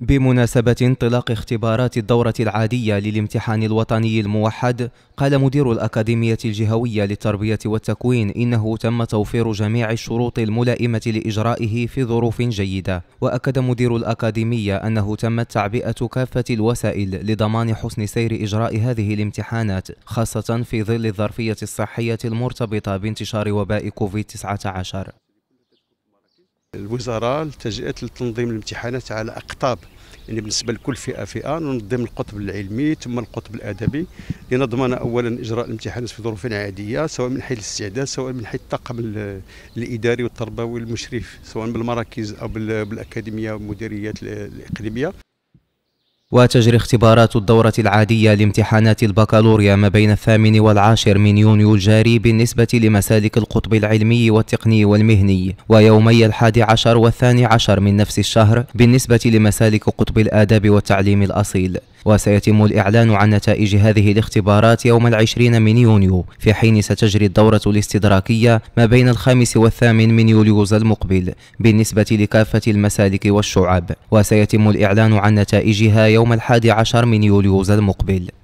بمناسبة انطلاق اختبارات الدورة العادية للامتحان الوطني الموحد قال مدير الأكاديمية الجهوية للتربية والتكوين إنه تم توفير جميع الشروط الملائمة لإجرائه في ظروف جيدة وأكد مدير الأكاديمية أنه تمت تعبئة كافة الوسائل لضمان حسن سير إجراء هذه الامتحانات خاصة في ظل الظرفية الصحية المرتبطة بانتشار وباء كوفيد-19 الوزاره التجأت لتنظيم الامتحانات على اقطاب يعني بالنسبه لكل فئه فئه ننظم القطب العلمي ثم القطب الادبي لنضمن اولا اجراء الامتحانات في ظروف عاديه سواء من حيث الاستعداد سواء من حيث الطاقم الاداري والتربوي المشرف سواء بالمراكز او بالاكاديميه والمديريات الاقليميه وتجري اختبارات الدورة العادية لامتحانات البكالوريا ما بين الثامن والعاشر من يونيو الجاري بالنسبة لمسالك القطب العلمي والتقني والمهني ويومي الحادي عشر والثاني عشر من نفس الشهر بالنسبة لمسالك قطب الآداب والتعليم الأصيل وسيتم الإعلان عن نتائج هذه الاختبارات يوم العشرين من يونيو في حين ستجري الدورة الاستدراكية ما بين الخامس والثامن من يوليوز المقبل بالنسبة لكافة المسالك والشعب وسيتم الإعلان عن نتائجها يوم الحادي عشر من يوليوز المقبل